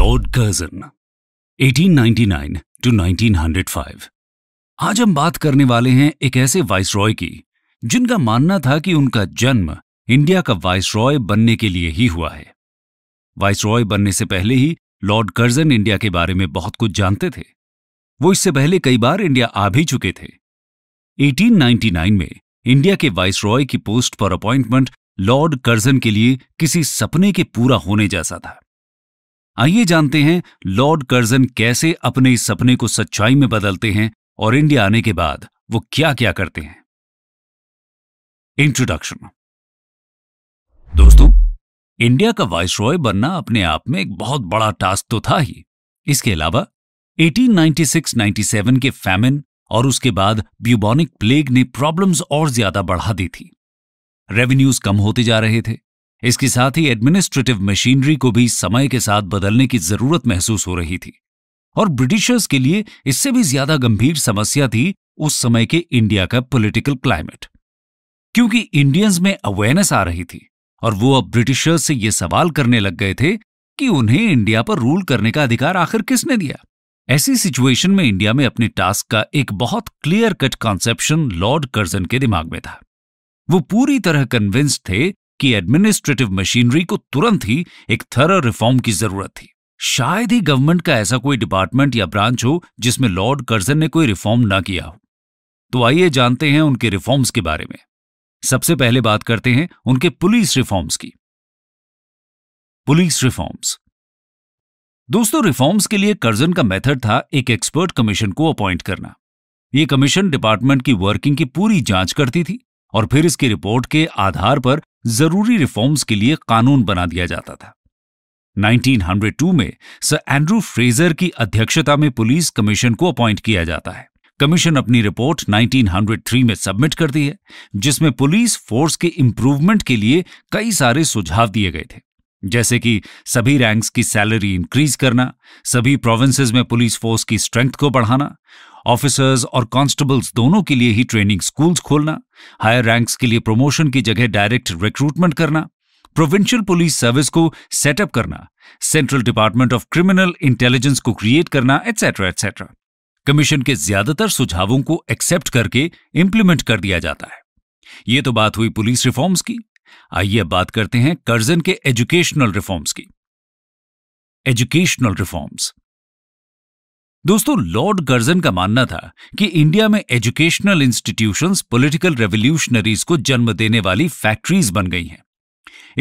Lord Curzon 1899 to 1905 आज हम बात करने वाले हैं एक ऐसे वाइस रॉय की जिनका मानना था कि उनका जन्म इंडिया का वाइस रॉय बनने के लिए ही हुआ है वाइस रॉय बनने से पहले ही लॉर्ड कर्जन इंडिया के बारे में बहुत कुछ जानते थे वो इससे पहले कई बार इंडिया आ भी चुके थे 1899 में इंडिया के वाइस रॉय की पोस्ट पर अपॉइंटमेंट लॉर्ड कर्जन के लिए किसी सपने के पूरा होने जैसा था आइए जानते हैं लॉर्ड कर्जन कैसे अपने इस सपने को सच्चाई में बदलते हैं और इंडिया आने के बाद वो क्या क्या करते हैं इंट्रोडक्शन दोस्तों इंडिया का वाइस रॉय बनना अपने आप में एक बहुत बड़ा टास्क तो था ही इसके अलावा 1896-97 के फैमिन और उसके बाद ब्यूबॉनिक प्लेग ने प्रॉब्लम्स और ज्यादा बढ़ा दी थी रेवेन्यूज कम होते जा रहे थे इसके साथ ही एडमिनिस्ट्रेटिव मशीनरी को भी समय के साथ बदलने की जरूरत महसूस हो रही थी और ब्रिटिशर्स के लिए इससे भी ज्यादा गंभीर समस्या थी उस समय के इंडिया का पॉलिटिकल क्लाइमेट क्योंकि इंडियंस में अवेयरनेस आ रही थी और वो अब ब्रिटिशर्स से ये सवाल करने लग गए थे कि उन्हें इंडिया पर रूल करने का अधिकार आखिर किसने दिया ऐसी सिचुएशन में इंडिया में अपने टास्क का एक बहुत clear cut conception Lord Curzon के दिमाग में था वो पूरी तरह कन्विंस्ड थे कि एडमिनिस्ट्रेटिव मशीनरी को तुरंत ही एक थर रिफॉर्म की जरूरत थी शायद ही गवर्नमेंट का ऐसा कोई डिपार्टमेंट या ब्रांच हो जिसमें लॉर्ड कर्जन ने कोई रिफॉर्म ना किया हो तो आइए जानते हैं उनके रिफॉर्म्स के बारे में सबसे पहले बात करते हैं उनके पुलिस रिफॉर्म्स की पुलिस रिफॉर्म्स दोस्तों रिफॉर्म्स के लिए कर्जन का मेथड था एक एक्सपर्ट कमीशन को अपॉइंट करना यह कमीशन डिपार्टमेंट की वर्किंग की पूरी जांच करती थी और फिर इसकी रिपोर्ट के आधार पर जरूरी रिफॉर्म्स के लिए कानून बना दिया जाता था 1902 में सर एंड्रू फ्रेजर की अध्यक्षता में पुलिस कमीशन को अपॉइंट किया जाता है कमीशन अपनी रिपोर्ट 1903 में सबमिट करती है जिसमें पुलिस फोर्स के इंप्रूवमेंट के लिए कई सारे सुझाव दिए गए थे जैसे कि सभी रैंक्स की सैलरी इंक्रीज करना सभी प्रोविंसेस में पुलिस फोर्स की स्ट्रेंथ को बढ़ाना ऑफिसर्स और कांस्टेबल्स दोनों के लिए ही ट्रेनिंग स्कूल्स खोलना हायर रैंक्स के लिए प्रमोशन की जगह डायरेक्ट रिक्रूटमेंट करना प्रोविंशियल पुलिस सर्विस को सेटअप करना central department of criminal intelligence को क्रिएट करना एटसेट्रा एटसेट्रा कमीशन के ज्यादातर सुझावों को एक्सेप्ट करके इंप्लीमेंट कर दिया जाता है ये तो बात हुई पुलिस रिफॉर्म्स की आइए बात करते हैं कर्जन के एजुकेशनल रिफॉर्म्स की एजुकेशनल रिफॉर्म्स दोस्तों लॉर्ड गर्जन का मानना था कि इंडिया में एजुकेशनल इंस्टीट्यूशंस पॉलिटिकल रेवोल्यूशनरीज को जन्म देने वाली फैक्ट्रीज बन गई हैं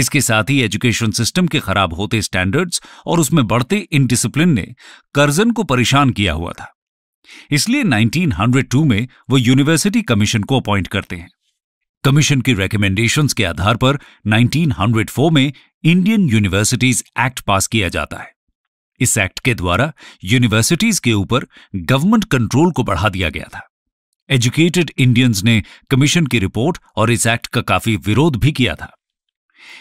इसके साथ ही एजुकेशन सिस्टम के खराब होते स्टैंडर्ड्स और उसमें बढ़ते इनडिसिप्लिन ने कर्जन को परेशान किया हुआ था इसलिए 1902 में वो यूनिवर्सिटी कमीशन को अपॉइंट करते हैं कमीशन की रिकमेंडेशंस के आधार पर 1904 में इंडियन यूनिवर्सिटीज एक्ट पास किया जाता है इस एक्ट के द्वारा यूनिवर्सिटीज के ऊपर गवर्नमेंट कंट्रोल को बढ़ा दिया गया था एजुकेटेड इंडियंस ने कमीशन की रिपोर्ट और इस एक्ट का काफी विरोध भी किया था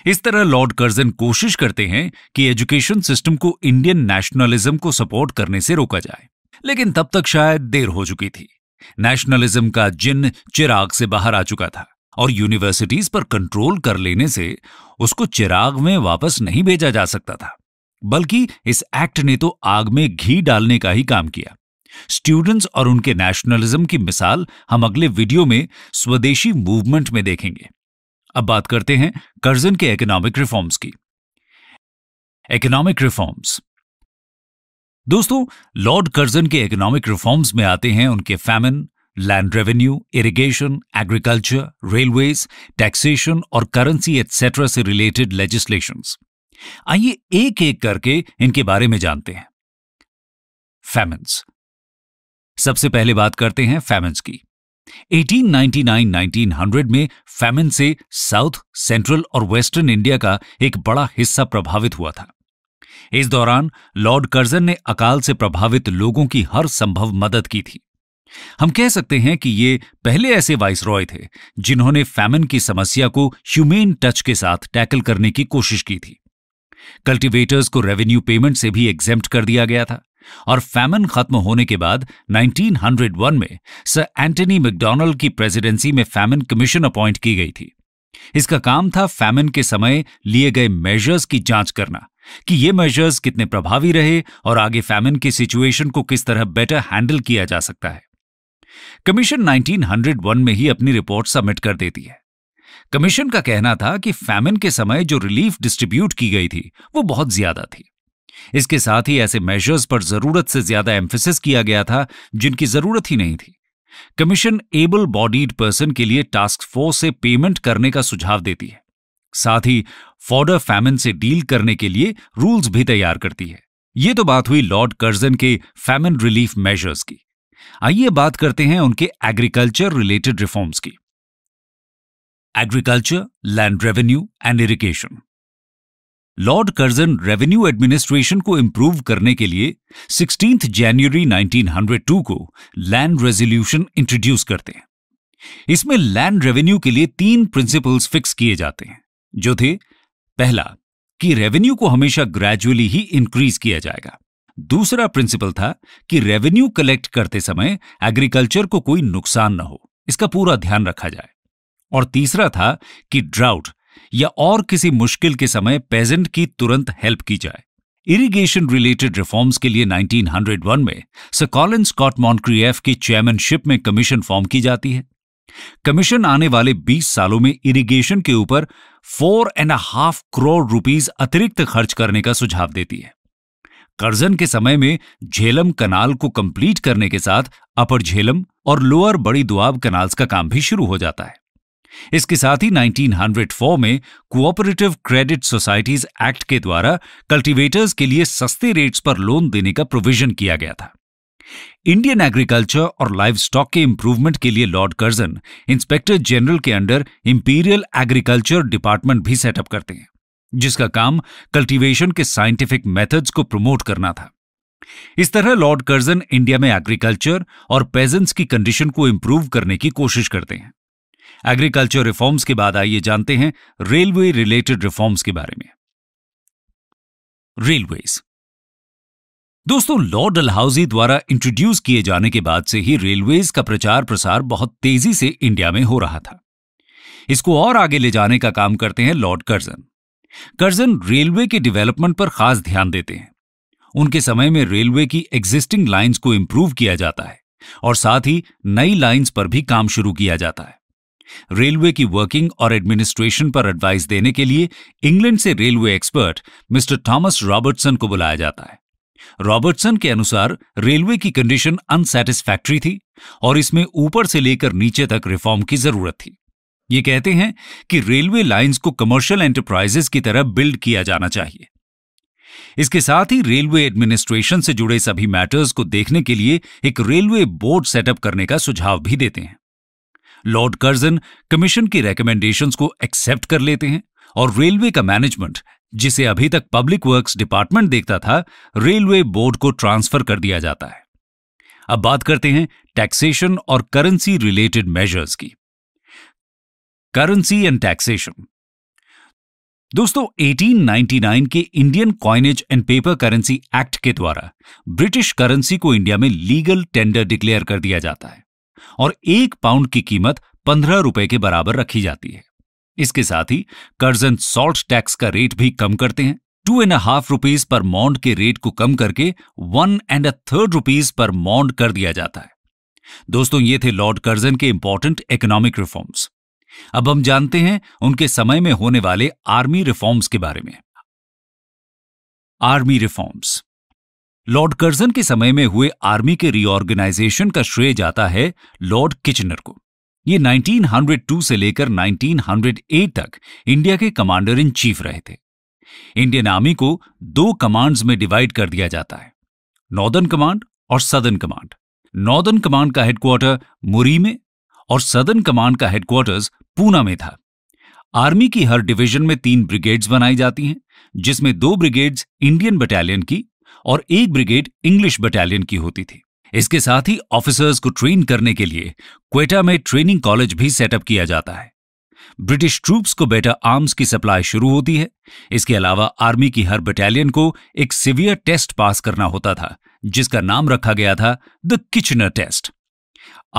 इस तरह लॉर्ड कर्जन कोशिश करते हैं कि एजुकेशन सिस्टम को इंडियन नेशनलिज्म को सपोर्ट करने से रोका जाए लेकिन तब तक शायद देर हो चुकी थी नेशनलिज्म का जिन चिराग से बाहर आ चुका था और यूनिवर्सिटीज पर कंट्रोल कर लेने से उसको चिराग में वापस नहीं भेजा जा सकता था बल्कि इस एक्ट ने तो आग में घी डालने का ही काम किया स्टूडेंट्स और उनके नेशनलिज्म की मिसाल हम अगले वीडियो में स्वदेशी मूवमेंट में देखेंगे अब बात करते हैं कर्जन के इकोनॉमिक रिफॉर्म्स की इकोनॉमिक रिफॉर्म्स दोस्तों लॉर्ड कर्जन के इकोनॉमिक रिफॉर्म्स में आते हैं उनके famine land revenue irrigation agriculture railways taxation और करेंसी एटसेट्रा से रिलेटेड लेजिस्लेशंस आइए एक एक करके इनके बारे में जानते हैं फैमिन्स सबसे पहले बात करते हैं फैमिन्स की 1899-1900 में फैमिन से साउथ सेंट्रल और वेस्टर्न इंडिया का एक बड़ा हिस्सा प्रभावित हुआ था इस दौरान लॉर्ड कर्जन ने अकाल से प्रभावित लोगों की हर संभव मदद की थी हम कह सकते हैं कि ये पहले ऐसे वाइस रॉय थे जिन्होंने फैमिन की समस्या को ह्यूमेन टच के साथ टैकल करने की कोशिश की थी कल्टीवेटर्स को रेवेन्यू पेमेंट से भी एग्जेम कर दिया गया था और फैमन खत्म होने के बाद 1901 में सर एंटनी मैकडोनल्ड की प्रेसिडेंसी में फैमन कमीशन अपॉइंट की गई थी इसका काम था फैमन के समय लिए गए मेजर्स की जांच करना कि ये मेजर्स कितने प्रभावी रहे और आगे फैमन की सिचुएशन को किस तरह बेटर हैंडल किया जा सकता है कमीशन 1901 में ही अपनी रिपोर्ट सबमिट कर देती है कमीशन का कहना था कि फैमिन के समय जो रिलीफ डिस्ट्रीब्यूट की गई थी वो बहुत ज्यादा थी इसके साथ ही ऐसे मेजर्स पर जरूरत से ज्यादा एम्फेसिस किया गया था जिनकी जरूरत ही नहीं थी कमीशन एबल बॉडीड पर्सन के लिए टास्क फोर्स से पेमेंट करने का सुझाव देती है साथ ही फॉर्डर फैमिन से डील करने के लिए रूल्स भी तैयार करती है ये तो बात हुई लॉर्ड कर्जन के फैमिन रिलीफ मेजर्स की आइए बात करते हैं उनके एग्रीकल्चर रिलेटेड रिफॉर्म्स की agriculture, land revenue and irrigation Lord Curzon revenue administration को इंप्रूव करने के लिए सिक्सटींथ जनवरी 1902 को लैंड रेजोल्यूशन इंट्रोड्यूस करते हैं इसमें लैंड रेवेन्यू के लिए तीन प्रिंसिपल्स फिक्स किए जाते हैं जो थे पहला कि रेवेन्यू को हमेशा ग्रेजुअली ही इंक्रीज किया जाएगा दूसरा प्रिंसिपल था कि रेवेन्यू कलेक्ट करते समय एग्रीकल्चर को कोई नुकसान न हो इसका पूरा ध्यान रखा जाए और तीसरा था कि ड्राउट या और किसी मुश्किल के समय पेजेंट की तुरंत हेल्प की जाए इरिगेशन रिलेटेड रिफॉर्म्स के लिए 1901 में सर कॉलिन स्कॉट मॉन्क्रीएफ की चेयरमैनशिप में कमीशन फॉर्म की जाती है कमीशन आने वाले 20 सालों में इरिगेशन के ऊपर four and half crore rupees अतिरिक्त खर्च करने का सुझाव देती है कर्जन के समय में झेलम कनाल को कंप्लीट करने के साथ अपर झेलम और लोअर बड़ी दुआब कनाल्स का काम भी शुरू हो जाता है इसके साथ ही 1904 में कोऑपरेटिव क्रेडिट सोसाइटीज एक्ट के द्वारा कल्टीवेटर्स के लिए सस्ते रेट्स पर लोन देने का प्रोविजन किया गया था इंडियन एग्रीकल्चर और लाइफ स्टॉक के इंप्रूवमेंट के लिए लॉर्ड कर्जन इंस्पेक्टर जनरल के अंडर इंपीरियल एग्रीकल्चर डिपार्टमेंट भी सेटअप करते हैं जिसका काम कल्टीवेशन के साइंटिफिक मेथड्स को प्रमोट करना था इस तरह लॉर्ड कर्जन इंडिया में एग्रीकल्चर और पेजेंट्स की कंडीशन को इंप्रूव करने की कोशिश करते हैं एग्रीकल्चर रिफॉर्म्स के बाद आइए जानते हैं रेलवे रिलेटेड रिफॉर्म्स के बारे में रेलवेज दोस्तों लॉर्ड डलहाउजी द्वारा इंट्रोड्यूस किए जाने के बाद से ही रेलवेज का प्रचार प्रसार बहुत तेजी से इंडिया में हो रहा था इसको और आगे ले जाने का काम करते हैं लॉर्ड कर्जन कर्जन रेलवे के डेवलपमेंट पर खास ध्यान देते हैं उनके समय में रेलवे की एग्जिस्टिंग लाइंस को इंप्रूव किया जाता है और साथ ही नई लाइंस पर भी काम शुरू किया जाता है रेलवे की वर्किंग और एडमिनिस्ट्रेशन पर एडवाइस देने के लिए इंग्लैंड से railway expert Mister Thomas Robertson को बुलाया जाता है रॉबर्टसन के अनुसार रेलवे की कंडीशन अनसेटिस्फैक्ट्री थी और इसमें ऊपर से लेकर नीचे तक रिफॉर्म की जरूरत थी ये कहते हैं कि रेलवे लाइंस को कमर्शियल एंटरप्राइजेस की तरह बिल्ड किया जाना चाहिए इसके साथ ही रेलवे एडमिनिस्ट्रेशन से जुड़े सभी मैटर्स को देखने के लिए एक रेलवे बोर्ड सेटअप करने का सुझाव भी देते हैं लॉर्ड कर्जन कमीशन की रिकमेंडेशंस को एक्सेप्ट कर लेते हैं और रेलवे का मैनेजमेंट जिसे अभी तक पब्लिक वर्क्स डिपार्टमेंट देखता था रेलवे बोर्ड को ट्रांसफर कर दिया जाता है अब बात करते हैं टैक्सेशन और करेंसी रिलेटेड मेजर्स की करेंसी एंड टैक्सेशन दोस्तों 1899 के Indian coinage and paper currency act के द्वारा ब्रिटिश करेंसी को इंडिया में लीगल टेंडर डिक्लेयर कर दिया जाता है और एक पाउंड की कीमत पंद्रह रुपए के बराबर रखी जाती है इसके साथ ही कर्जन सॉल्ट टैक्स का रेट भी कम करते हैं to and half rupees per मॉन्ड के रेट को कम करके one and third rupees per मॉन्ड कर दिया जाता है दोस्तों ये थे लॉर्ड कर्जन के इंपॉर्टेंट इकोनॉमिक रिफॉर्म्स अब हम जानते हैं उनके समय में होने वाले आर्मी रिफॉर्म्स के बारे में आर्मी रिफॉर्म्स लॉर्ड कर्जन के समय में हुए आर्मी के रीऑर्गेनाइजेशन का श्रेय जाता है लॉर्ड किचनर को ये 1902 से लेकर 1908 तक इंडिया के कमांडर इन चीफ रहे थे इंडियन आर्मी को दो कमांड्स में डिवाइड कर दिया जाता है नॉर्दर्न कमांड और सदर्न कमांड नॉर्दर्न कमांड का हेडक्वार्टर मुरी में और सदर्न कमांड का हेडक्वार्टर्स पूना में था आर्मी की हर डिवीजन में तीन ब्रिगेड्स बनाई जाती हैं जिसमें दो ब्रिगेड्स इंडियन बटालियन की और एक ब्रिगेड इंग्लिश बटालियन की होती थी इसके साथ ही ऑफिसर्स को ट्रेन करने के लिए क्वेटा में ट्रेनिंग कॉलेज भी सेटअप किया जाता है ब्रिटिश ट्रूप्स को बेटा आर्म्स की सप्लाई शुरू होती है इसके अलावा आर्मी की हर बटालियन को एक सिवियर टेस्ट पास करना होता था जिसका नाम रखा गया था द किचनर टेस्ट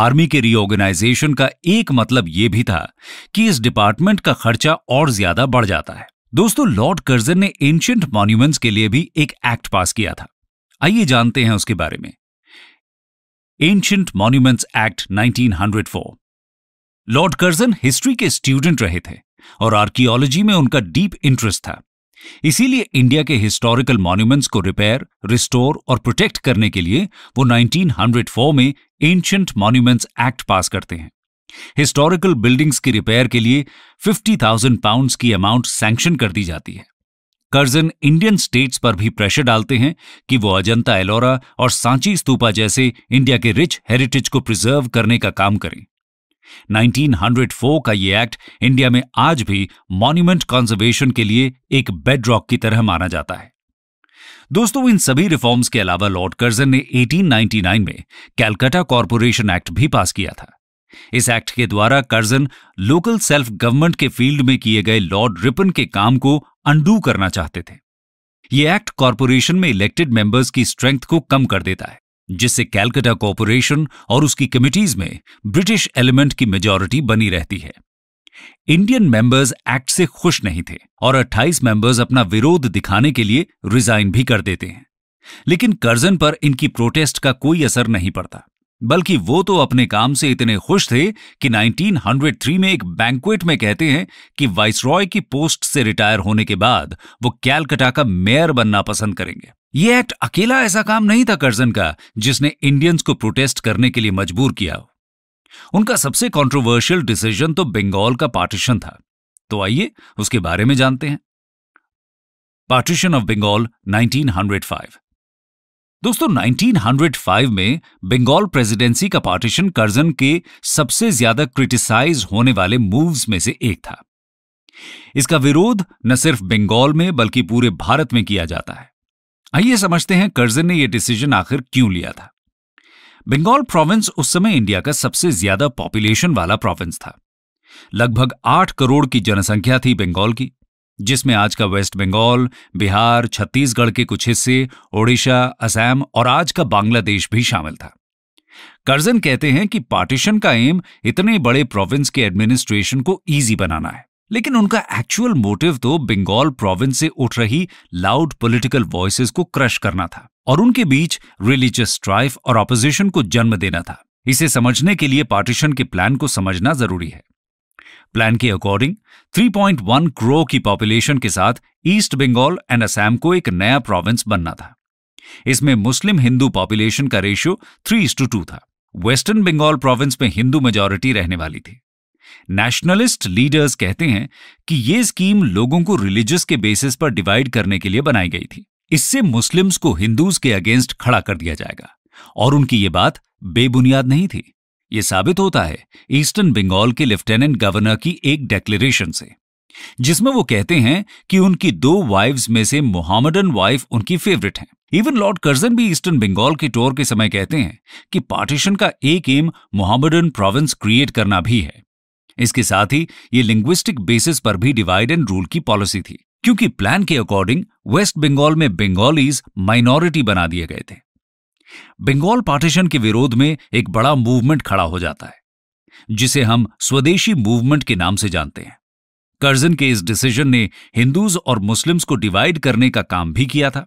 आर्मी के रीऑर्गेनाइजेशन का एक मतलब यह भी था कि इस डिपार्टमेंट का खर्चा और ज्यादा बढ़ जाता है दोस्तों लॉर्ड कर्जन ने एंशियंट मॉन्यूमेंट्स के लिए भी एक एक्ट पास किया था आइए जानते हैं उसके बारे में ancient monuments act 1904 Lord Curzon history के स्टूडेंट रहे थे और आर्कियोलॉजी में उनका डीप इंटरेस्ट था इसीलिए इंडिया के हिस्टोरिकल मॉन्यूमेंट्स को रिपेयर रिस्टोर और प्रोटेक्ट करने के लिए वो 1904 में एंशियंट मॉन्यूमेंट्स एक्ट पास करते हैं हिस्टोरिकल बिल्डिंग्स की रिपेयर के लिए 50,000 पाउंड्स की अमाउंट सैंक्शन कर दी जाती है कर्जन इंडियन स्टेट्स पर भी प्रेशर डालते हैं कि वो अजंता एलोरा और सांची स्तूपा जैसे इंडिया के रिच हेरिटेज को प्रिजर्व करने का काम करें 1904 का ये एक्ट इंडिया में आज भी मॉन्यूमेंट कंजर्वेशन के लिए एक बेडरॉक की तरह माना जाता है दोस्तों इन सभी रिफॉर्म्स के अलावा लॉर्ड कर्जन ने 1899 में कैलकाटा कॉरपोरेशन एक्ट भी पास किया था इस एक्ट के द्वारा कर्जन लोकल सेल्फ गवर्नमेंट के फील्ड में किए गए लॉर्ड रिपन के काम को अंडू करना चाहते थे ये एक्ट कॉरपोरेशन में इलेक्टेड मेंबर्स की स्ट्रेंथ को कम कर देता है जिससे कैलकटा कॉरपोरेशन और उसकी कमिटीज में ब्रिटिश एलिमेंट की मेजॉरिटी बनी रहती है इंडियन मेंबर्स एक्ट से खुश नहीं थे और 28 मेंबर्स अपना विरोध दिखाने के लिए रिजाइन भी कर देते हैं लेकिन कर्जन पर इनकी प्रोटेस्ट का कोई असर नहीं पड़ता बल्कि वो तो अपने काम से इतने खुश थे कि 1903 में एक बैंकुएट में कहते हैं कि वाइसरॉय की पोस्ट से रिटायर होने के बाद वो कैलकटा का मेयर बनना पसंद करेंगे ये एक्ट अकेला ऐसा काम नहीं था कर्जन का जिसने इंडियंस को प्रोटेस्ट करने के लिए मजबूर किया उनका सबसे कंट्रोवर्शियल डिसीजन तो बंगाल का पार्टीशन था तो आइए उसके बारे में जानते हैं पार्टीशन ऑफ बंगाल 1905 दोस्तों 1905 में बंगाल प्रेसिडेंसी का पार्टीशन कर्जन के सबसे ज्यादा क्रिटिसाइज होने वाले मूव्स में से एक था इसका विरोध न सिर्फ बंगाल में बल्कि पूरे भारत में किया जाता है आइए समझते हैं कर्जन ने यह डिसीजन आखिर क्यों लिया था बंगाल प्रोविंस उस समय इंडिया का सबसे ज्यादा पॉपुलेशन वाला प्रोविंस था लगभग आठ करोड़ की जनसंख्या थी बंगाल की जिसमें आज का वेस्ट बंगाल बिहार छत्तीसगढ़ के कुछ हिस्से ओडिशा असम और आज का बांग्लादेश भी शामिल था कर्जन कहते हैं कि पार्टीशन का एम इतने बड़े प्रोविंस के एडमिनिस्ट्रेशन को ईजी बनाना है लेकिन उनका एक्चुअल मोटिव तो बंगाल प्रोविंस से उठ रही लाउड पॉलिटिकल वॉइसेस को क्रश करना था और उनके बीच रिलीजियस स्ट्राइफ और ऑपोजिशन को जन्म देना था इसे समझने के लिए पार्टीशन के प्लान को समझना जरूरी है प्लान के अकॉर्डिंग 3.1 करोड़ की पॉपुलेशन के साथ ईस्ट बंगाल एंड असम को एक नया प्रोविंस बनना था इसमें मुस्लिम हिंदू पॉपुलेशन का रेशियो थ्री टू टू था वेस्टर्न बंगाल प्रोविंस में हिंदू मेजोरिटी रहने वाली थी नेशनलिस्ट लीडर्स कहते हैं कि ये स्कीम लोगों को रिलीजियस के बेसिस पर डिवाइड करने के लिए बनाई गई थी इससे मुस्लिम्स को हिंदूज के अगेंस्ट खड़ा कर दिया जाएगा और उनकी ये बात बेबुनियाद नहीं थी ये साबित होता है ईस्टर्न बंगाल के लेफ्टिनेंट गवर्नर की एक डेक्लेरेशन से जिसमें वो कहते हैं कि उनकी दो वाइफ्स में से मोहम्मदन वाइफ उनकी फेवरेट हैं इवन लॉर्ड कर्जन भी ईस्टर्न बंगाल के टूर के समय कहते हैं कि पार्टीशन का एक एम मोहम्मदन प्रोविंस क्रिएट करना भी है इसके साथ ही ये लिंग्विस्टिक बेसिस पर भी डिवाइड एंड रूल की पॉलिसी थी क्योंकि प्लान के अकॉर्डिंग वेस्ट बंगाल में बंगालीज माइनॉरिटी बना दिए गए थे बंगाल पार्टीशन के विरोध में एक बड़ा मूवमेंट खड़ा हो जाता है जिसे हम स्वदेशी मूवमेंट के नाम से जानते हैं कर्जन के इस डिसीजन ने हिंदूज और मुस्लिम्स को डिवाइड करने का काम भी किया था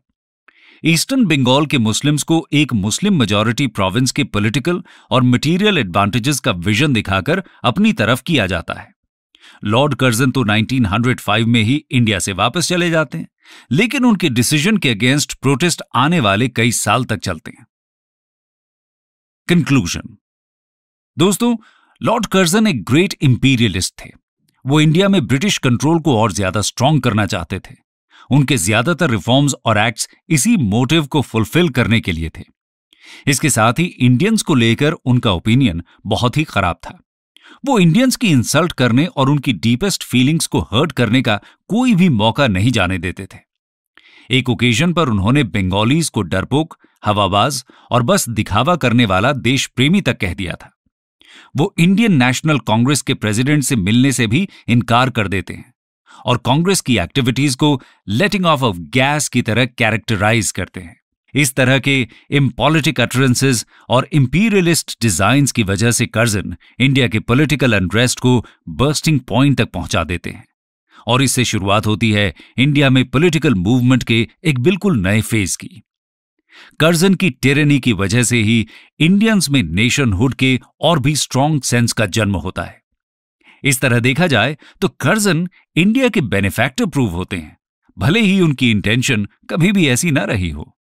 ईस्टर्न बंगाल के मुस्लिम्स को एक मुस्लिम मेजॉरिटी प्रोविंस के पॉलिटिकल और मटेरियल एडवांटेजेस का विजन दिखाकर अपनी तरफ किया जाता है लॉर्ड कर्जन तो 1905 में ही इंडिया से वापस चले जाते हैं लेकिन उनके डिसीजन के अगेंस्ट प्रोटेस्ट आने वाले कई साल तक चलते हैं कंक्लूजन दोस्तों लॉर्ड कर्जन एक ग्रेट इंपीरियलिस्ट थे वो इंडिया में ब्रिटिश कंट्रोल को और ज्यादा स्ट्रांग करना चाहते थे उनके ज्यादातर रिफॉर्म्स और एक्ट्स इसी मोटिव को फुलफिल करने के लिए थे इसके साथ ही इंडियंस को लेकर उनका ओपिनियन बहुत ही खराब था वो इंडियंस की इंसल्ट करने और उनकी डीपेस्ट फीलिंग्स को हर्ट करने का कोई भी मौका नहीं जाने देते थे एक ओकेजन पर उन्होंने बंगालीज को डरपोक हवाबाज और बस दिखावा करने वाला देश प्रेमी तक कह दिया था वो इंडियन नेशनल कांग्रेस के प्रेसिडेंट से मिलने से भी इनकार कर देते हैं और कांग्रेस की एक्टिविटीज को लेटिंग ऑफ ऑफ गैस की तरह कैरेक्टराइज करते हैं इस तरह के इम्पॉलिटिक अटरेंसेज और इंपीरियलिस्ट डिजाइन की वजह से कर्जन इंडिया के पोलिटिकल अनरेस्ट को बर्स्टिंग पॉइंट तक पहुंचा देते हैं और इससे शुरुआत होती है इंडिया में पॉलिटिकल मूवमेंट के एक बिल्कुल नए फेज की कर्जन की टेरनी की वजह से ही इंडियंस में नेशनहुड के और भी स्ट्रॉन्ग सेंस का जन्म होता है इस तरह देखा जाए तो कर्जन इंडिया के बेनिफैक्टर प्रूव होते हैं भले ही उनकी इंटेंशन कभी भी ऐसी ना रही हो